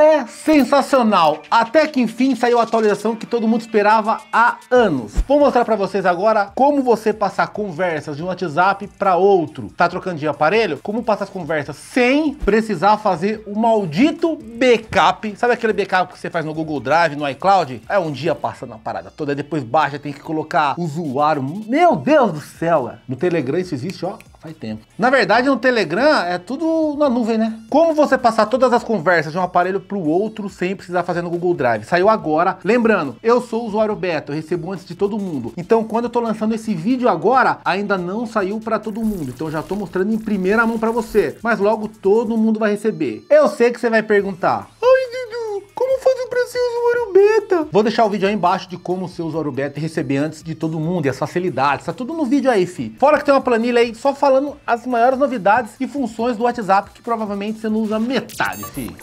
É sensacional! Até que enfim saiu a atualização que todo mundo esperava há anos. Vou mostrar para vocês agora como você passar conversas de um WhatsApp para outro. Tá trocando de aparelho? Como passar as conversas sem precisar fazer o maldito backup. Sabe aquele backup que você faz no Google Drive, no iCloud? É um dia passando a parada toda, depois baixa, tem que colocar usuário. Meu Deus do céu! É. No Telegram isso existe, ó, Faz tempo. Na verdade, no Telegram é tudo na nuvem, né? Como você passar todas as conversas de um aparelho para o outro sem precisar fazer no Google Drive? Saiu agora. Lembrando, eu sou usuário beta, eu recebo antes de todo mundo. Então, quando eu tô lançando esse vídeo agora, ainda não saiu para todo mundo. Então, já tô mostrando em primeira mão para você. Mas logo todo mundo vai receber. Eu sei que você vai perguntar. Ui, então, vou deixar o vídeo aí embaixo de como o seu usuário beta receber antes de todo mundo e as facilidades. Tá tudo no vídeo aí, fi. Fora que tem uma planilha aí só falando as maiores novidades e funções do WhatsApp que provavelmente você não usa metade, fi.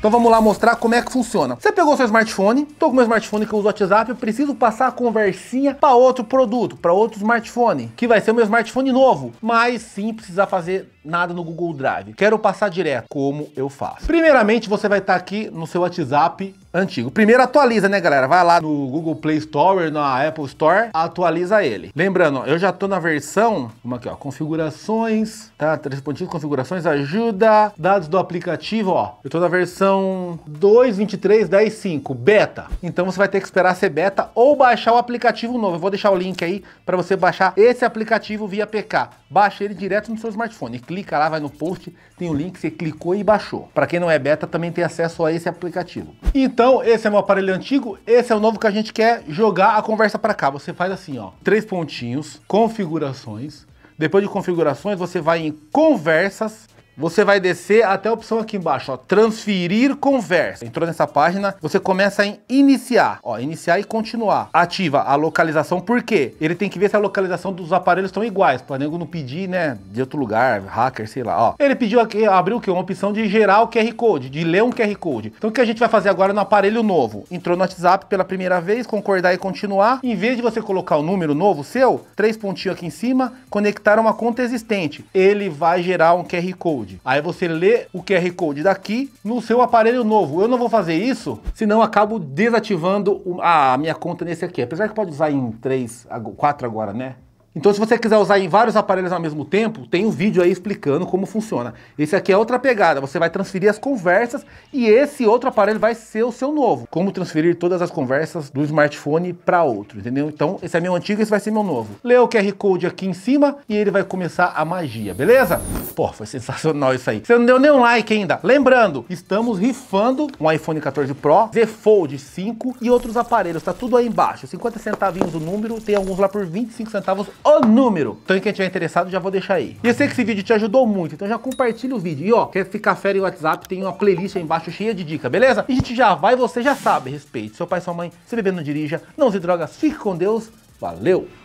Então vamos lá mostrar como é que funciona. Você pegou seu smartphone, tô com meu smartphone que eu uso o WhatsApp, eu preciso passar a conversinha para outro produto, para outro smartphone, que vai ser o meu smartphone novo, mas sim precisar fazer nada no Google Drive. Quero passar direto. Como eu faço? Primeiramente, você vai estar tá aqui no seu WhatsApp antigo. Primeiro atualiza, né, galera? Vai lá no Google Play Store, na Apple Store, atualiza ele. Lembrando, eu já tô na versão, uma aqui, ó, configurações, tá? Três pontinhos, configurações, ajuda, dados do aplicativo, ó. Eu tô na versão 2.23.10.5, beta. Então você vai ter que esperar ser beta ou baixar o aplicativo novo. Eu vou deixar o link aí para você baixar esse aplicativo via PK baixa ele direto no seu smartphone. Clica lá, vai no post, tem o link, você clicou e baixou. Para quem não é beta, também tem acesso a esse aplicativo. Então, esse é meu aparelho antigo, esse é o novo que a gente quer jogar a conversa para cá. Você faz assim, ó, três pontinhos, configurações. Depois de configurações, você vai em conversas você vai descer até a opção aqui embaixo, ó, transferir conversa. Entrou nessa página, você começa em iniciar, ó, iniciar e continuar. Ativa a localização, por quê? Ele tem que ver se a localização dos aparelhos estão iguais, para nego não pedir, né, de outro lugar, hacker, sei lá, ó. Ele pediu aqui, abriu o quê? Uma opção de gerar o QR Code, de ler um QR Code. Então o que a gente vai fazer agora é no aparelho novo? Entrou no WhatsApp pela primeira vez, concordar e continuar. Em vez de você colocar o número novo seu, três pontinhos aqui em cima, conectar uma conta existente. Ele vai gerar um QR Code. Code. Aí você lê o QR Code daqui no seu aparelho novo. Eu não vou fazer isso, senão acabo desativando a minha conta nesse aqui. Apesar que pode usar em 3, 4 agora, né? Então, se você quiser usar em vários aparelhos ao mesmo tempo, tem um vídeo aí explicando como funciona. Esse aqui é outra pegada, você vai transferir as conversas e esse outro aparelho vai ser o seu novo. Como transferir todas as conversas do smartphone para outro, entendeu? Então, esse é meu antigo e esse vai ser meu novo. Lê o QR Code aqui em cima e ele vai começar a magia, beleza? Pô, foi sensacional isso aí. Você não deu nenhum like ainda. Lembrando, estamos rifando um iPhone 14 Pro, Z Fold 5 e outros aparelhos. Tá tudo aí embaixo. 50 centavinhos o número, tem alguns lá por 25 centavos o número. Então quem tiver interessado já vou deixar aí. E eu sei que esse vídeo te ajudou muito, então já compartilha o vídeo. E ó, quer ficar fera em WhatsApp, tem uma playlist aí embaixo cheia de dica, beleza? E a gente já vai, você já sabe, respeite seu pai, sua mãe, se beber não dirija, não se drogas. fique com Deus, valeu!